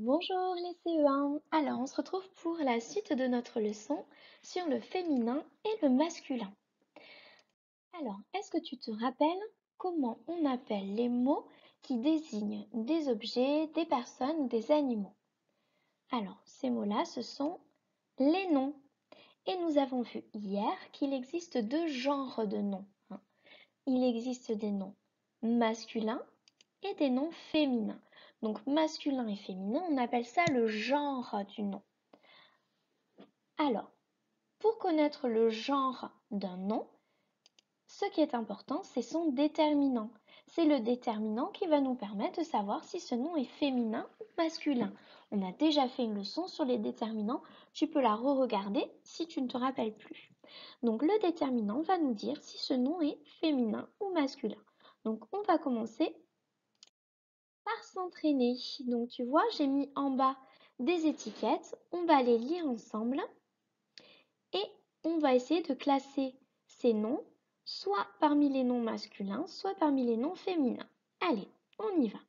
Bonjour les CE1 Alors on se retrouve pour la suite de notre leçon sur le féminin et le masculin. Alors, est-ce que tu te rappelles comment on appelle les mots qui désignent des objets, des personnes, des animaux Alors, ces mots-là, ce sont les noms. Et nous avons vu hier qu'il existe deux genres de noms. Hein. Il existe des noms masculins et des noms féminins donc masculin et féminin, on appelle ça le genre du nom. Alors, pour connaître le genre d'un nom, ce qui est important, c'est son déterminant. C'est le déterminant qui va nous permettre de savoir si ce nom est féminin ou masculin. On a déjà fait une leçon sur les déterminants, tu peux la re-regarder si tu ne te rappelles plus. Donc le déterminant va nous dire si ce nom est féminin ou masculin. Donc on va commencer s'entraîner. Donc tu vois, j'ai mis en bas des étiquettes, on va les lire ensemble et on va essayer de classer ces noms soit parmi les noms masculins, soit parmi les noms féminins. Allez, on y va.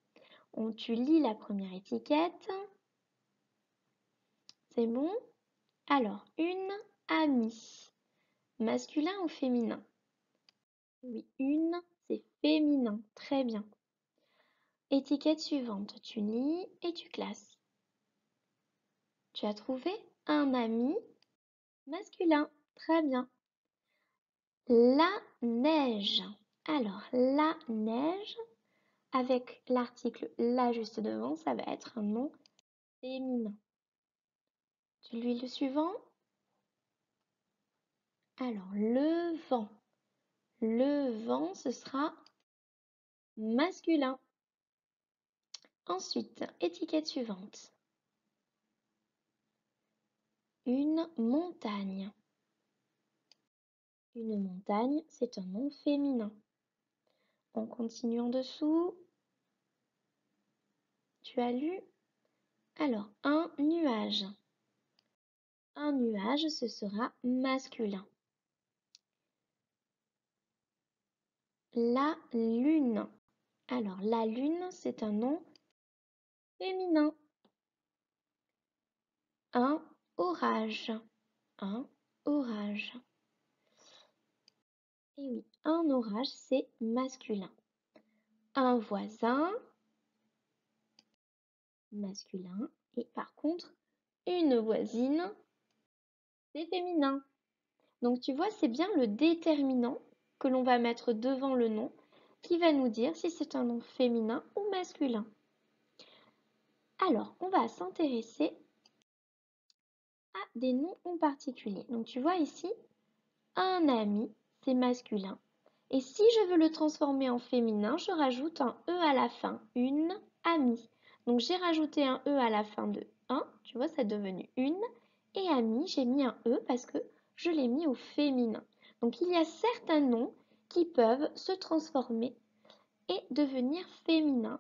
On, tu lis la première étiquette. C'est bon Alors, une amie. Masculin ou féminin Oui, une, c'est féminin. Très bien. Étiquette suivante, tu lis et tu classes. Tu as trouvé un ami masculin. Très bien. La neige. Alors, la neige, avec l'article la juste devant, ça va être un nom féminin. Tu lis le suivant. Alors, le vent. Le vent, ce sera masculin. Ensuite, étiquette suivante. Une montagne. Une montagne, c'est un nom féminin. On continue en dessous. Tu as lu Alors, un nuage. Un nuage, ce sera masculin. La lune. Alors, la lune, c'est un nom féminin. Un orage. Un orage. Et oui, un orage, c'est masculin. Un voisin, masculin. Et par contre, une voisine, c'est féminin. Donc tu vois, c'est bien le déterminant que l'on va mettre devant le nom qui va nous dire si c'est un nom féminin ou masculin. Alors, on va s'intéresser à des noms en particulier. Donc, tu vois ici, un ami, c'est masculin. Et si je veux le transformer en féminin, je rajoute un E à la fin, une amie. Donc, j'ai rajouté un E à la fin de 1, tu vois, ça est devenu une. Et ami, j'ai mis un E parce que je l'ai mis au féminin. Donc, il y a certains noms qui peuvent se transformer et devenir féminins.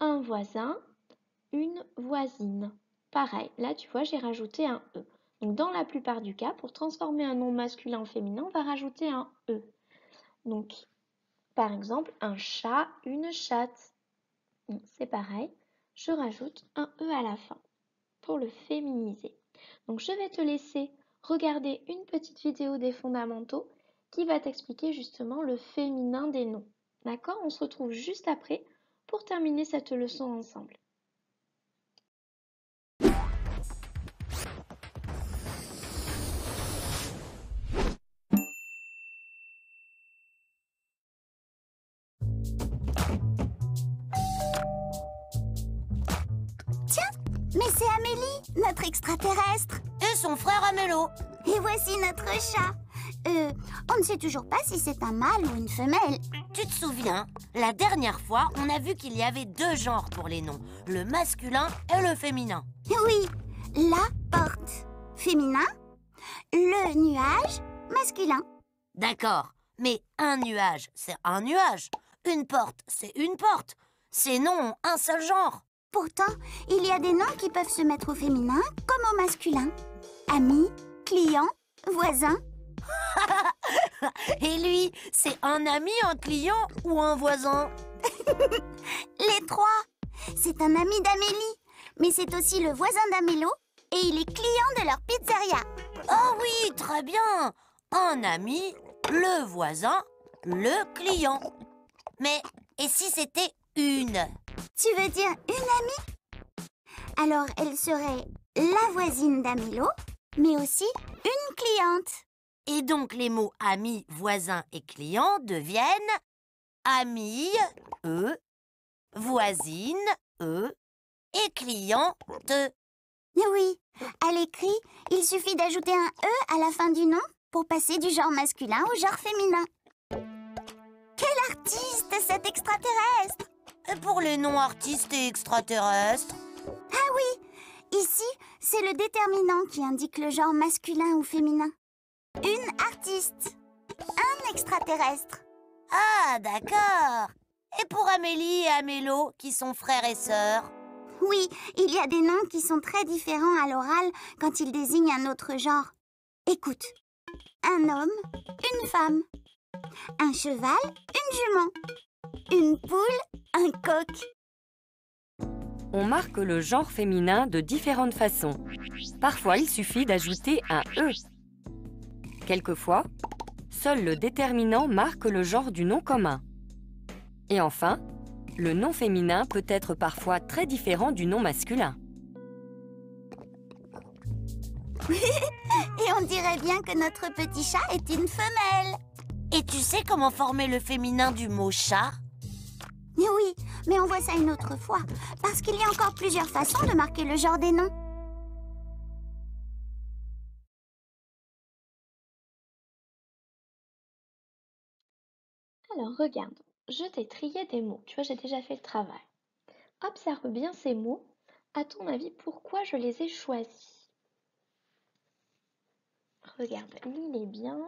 Un voisin, une voisine. Pareil, là tu vois, j'ai rajouté un E. Donc dans la plupart du cas, pour transformer un nom masculin en féminin, on va rajouter un E. Donc par exemple, un chat, une chatte. C'est pareil, je rajoute un E à la fin pour le féminiser. Donc je vais te laisser regarder une petite vidéo des fondamentaux qui va t'expliquer justement le féminin des noms. D'accord On se retrouve juste après pour terminer cette leçon ensemble. Mais c'est Amélie, notre extraterrestre Et son frère Amélo Et voici notre chat euh, on ne sait toujours pas si c'est un mâle ou une femelle. Tu te souviens La dernière fois, on a vu qu'il y avait deux genres pour les noms, le masculin et le féminin. Oui, la porte, féminin, le nuage, masculin. D'accord, mais un nuage, c'est un nuage. Une porte, c'est une porte. Ces noms un seul genre. Pourtant, il y a des noms qui peuvent se mettre au féminin comme au masculin. Ami, client, voisin. Et lui, c'est un ami, un client ou un voisin Les trois. C'est un ami d'Amélie, mais c'est aussi le voisin d'Amélo et il est client de leur pizzeria. Oh oui, très bien. Un ami, le voisin, le client. Mais et si c'était une. Tu veux dire une amie Alors elle serait la voisine d'Amilo, mais aussi une cliente. Et donc les mots ami, voisin et client deviennent amie, e, voisine, e, et cliente. Oui, à l'écrit, il suffit d'ajouter un e à la fin du nom pour passer du genre masculin au genre féminin. Quel artiste cet extraterrestre et pour les noms artistes et extraterrestres Ah oui Ici, c'est le déterminant qui indique le genre masculin ou féminin. Une artiste. Un extraterrestre. Ah, d'accord. Et pour Amélie et Amélo, qui sont frères et sœurs Oui, il y a des noms qui sont très différents à l'oral quand ils désignent un autre genre. Écoute, un homme, une femme, un cheval, une jument, une poule, un coq. On marque le genre féminin de différentes façons. Parfois, il suffit d'ajouter un « e ». Quelquefois, seul le déterminant marque le genre du nom commun. Et enfin, le nom féminin peut être parfois très différent du nom masculin. Et on dirait bien que notre petit chat est une femelle et tu sais comment former le féminin du mot chat Oui, mais on voit ça une autre fois, parce qu'il y a encore plusieurs façons de marquer le genre des noms. Alors, regarde, je t'ai trié des mots, tu vois, j'ai déjà fait le travail. Observe bien ces mots. À ton avis, pourquoi je les ai choisis Regarde, il est bien.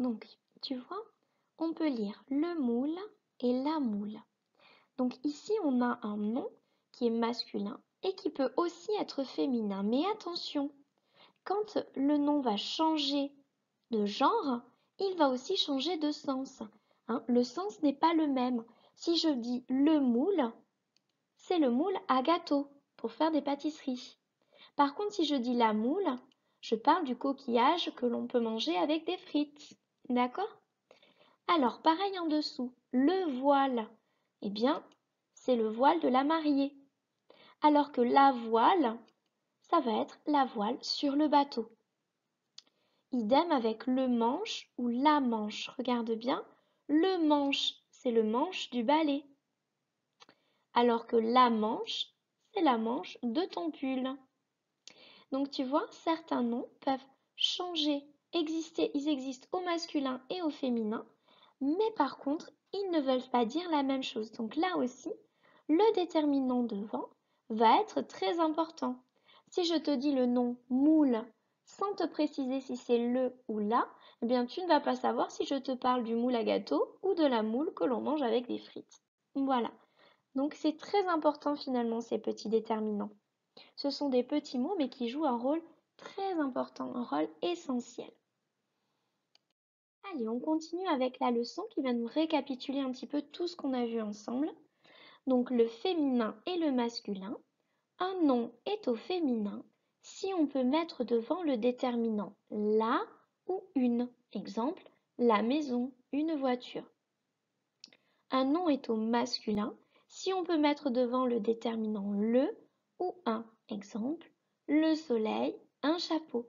Donc, tu vois, on peut lire le moule et la moule. Donc ici, on a un nom qui est masculin et qui peut aussi être féminin. Mais attention, quand le nom va changer de genre, il va aussi changer de sens. Hein. le sens n'est pas le même. Si je dis le moule, c'est le moule à gâteau pour faire des pâtisseries. Par contre, si je dis la moule, je parle du coquillage que l'on peut manger avec des frites. D'accord Alors, pareil en dessous, le voile, eh bien, c'est le voile de la mariée. Alors que la voile, ça va être la voile sur le bateau. Idem avec le manche ou la manche. Regarde bien, le manche, c'est le manche du balai. Alors que la manche, c'est la manche de ton pull. Donc tu vois, certains noms peuvent changer exister, ils existent au masculin et au féminin, mais par contre, ils ne veulent pas dire la même chose. Donc là aussi, le déterminant devant va être très important. Si je te dis le nom moule sans te préciser si c'est le ou la, eh bien tu ne vas pas savoir si je te parle du moule à gâteau ou de la moule que l'on mange avec des frites. Voilà. Donc c'est très important finalement ces petits déterminants. Ce sont des petits mots mais qui jouent un rôle très important, un rôle essentiel. Allez, on continue avec la leçon qui va nous récapituler un petit peu tout ce qu'on a vu ensemble. Donc le féminin et le masculin. Un nom est au féminin si on peut mettre devant le déterminant la ou une. Exemple, la maison, une voiture. Un nom est au masculin si on peut mettre devant le déterminant le ou un. Exemple, le soleil, un chapeau.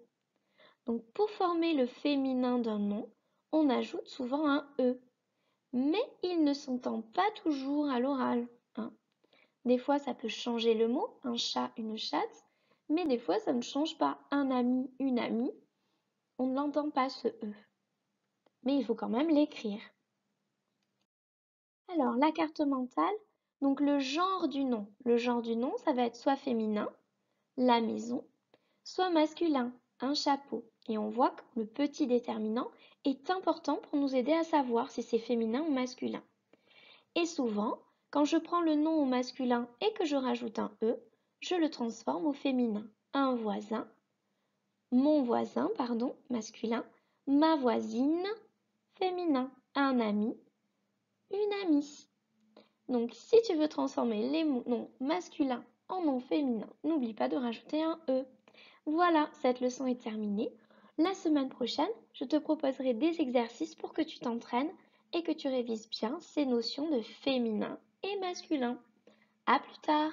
Donc pour former le féminin d'un nom, on ajoute souvent un E, mais il ne s'entend pas toujours à l'oral. Hein. Des fois, ça peut changer le mot, un chat, une chatte, mais des fois, ça ne change pas un ami, une amie. On ne l'entend pas ce E. Mais il faut quand même l'écrire. Alors, la carte mentale, donc le genre du nom. Le genre du nom, ça va être soit féminin, la maison, soit masculin, un chapeau. Et on voit que le petit déterminant est important pour nous aider à savoir si c'est féminin ou masculin. Et souvent, quand je prends le nom au masculin et que je rajoute un E, je le transforme au féminin. Un voisin, mon voisin, pardon, masculin, ma voisine, féminin, un ami, une amie. Donc si tu veux transformer les noms masculins en noms féminins, n'oublie pas de rajouter un E. Voilà, cette leçon est terminée. La semaine prochaine, je te proposerai des exercices pour que tu t'entraînes et que tu révises bien ces notions de féminin et masculin. A plus tard